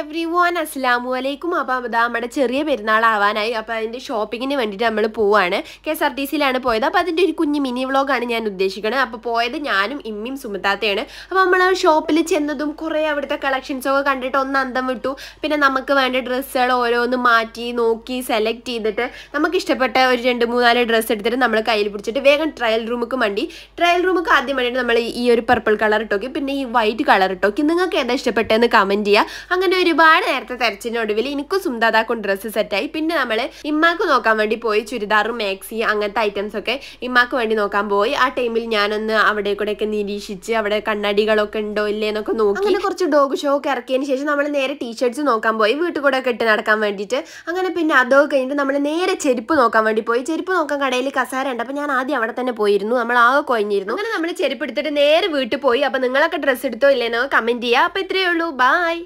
every one അസ്ലാമു അലൈക്കും അപ്പം അതാ നമ്മുടെ ചെറിയ പെരുന്നാൾ ആവാനായി അപ്പോൾ അതിൻ്റെ ഷോപ്പിങ്ങിന് വേണ്ടിയിട്ട് നമ്മൾ പോവാണ് കെ എസ് ആർ ടി സിയിലാണ് പോയത് അപ്പോൾ അതിൻ്റെ ഒരു കുഞ്ഞ് മിനി വ്ളോഗാണ് ഞാൻ ഉദ്ദേശിക്കുന്നത് അപ്പോൾ പോയത് ഞാനും ഇമ്മിയും സുമത്താത്തയാണ് അപ്പോൾ നമ്മൾ ഷോപ്പിൽ ചെന്നതും കുറേ അവിടുത്തെ കളക്ഷൻസൊക്കെ കണ്ടിട്ട് ഒന്ന് അന്തം വിട്ടു പിന്നെ നമുക്ക് വേണ്ട ഡ്രസ്സുകൾ ഓരോന്ന് മാറ്റി നോക്കി സെലക്ട് ചെയ്തിട്ട് നമുക്ക് ഇഷ്ടപ്പെട്ട ഒരു രണ്ട് മൂന്നാല് ഡ്രസ്സ് എടുത്തിട്ട് നമ്മൾ കയ്യിൽ പിടിച്ചിട്ട് വേഗം ട്രയൽ റൂമുക്ക് മണ്ടി ട്രയൽ റൂമുക്ക് ആദ്യം വേണ്ടിയിട്ട് നമ്മൾ ഈ ഒരു പർപ്പിൾ കളർ ഇട്ടോക്കി പിന്നെ ഈ വൈറ്റ് കളർ ഇട്ടോക്കി നിങ്ങൾക്ക് ഏതാ ഇഷ്ടപ്പെട്ടതെന്ന് കമൻറ്റ് ചെയ്യുക അങ്ങനെ ഒരുപാട് നേരത്തെ ഒടുവിൽ എനിക്കും സുന്ദാതാക്കും ഡ്രസ്സ് സെറ്റായി പിന്നെ നമ്മൾ ഇമ്മാക്ക് നോക്കാൻ വേണ്ടി പോയി ചുരിദാറും മാക്സി അങ്ങനത്തെ ഐറ്റംസ് ഒക്കെ ഇമ്മാക്ക് വേണ്ടി നോക്കാൻ പോയി ആ ടൈമിൽ ഞാനൊന്ന് അവിടെ ഒക്കെ നിരീക്ഷിച്ച് അവിടെ കണ്ണടികളൊക്കെ ഉണ്ടോ ഇല്ലേ എന്നൊക്കെ നോക്കി അങ്ങനെ കുറച്ച് ഡോഗ് ഷോ ഒക്കെ ഇറക്കിയതിന് ശേഷം നമ്മൾ നേരെ ടീഷർട്ട്സ് നോക്കാൻ പോയി വീട്ടിൽ കൂടെ ഒക്കെ ഇട്ട് നടക്കാൻ വേണ്ടിയിട്ട് അങ്ങനെ പിന്നെ അതൊക്കെ കഴിഞ്ഞിട്ട് നമ്മൾ നേരെ ചെരുപ്പ് നോക്കാൻ വേണ്ടി പോയി ചെരുപ്പ് നോക്കാൻ കടയിൽ കസാര ഉണ്ട് അപ്പം ഞാൻ ആദ്യം അവിടെ തന്നെ പോയിരുന്നു നമ്മൾ ആകെ കൊഞ്ഞിരുന്നു അങ്ങനെ നമ്മൾ ചെരുപ്പ് എടുത്തിട്ട് നേരെ വീട്ടിൽ പോയി അപ്പോൾ നിങ്ങളൊക്കെ ഡ്രസ്സ് എടുത്തോ എന്നൊക്കെ കമൻറ്റ് ചെയ്യുക അപ്പം ഇത്രയേ ഉള്ളൂ ബായ്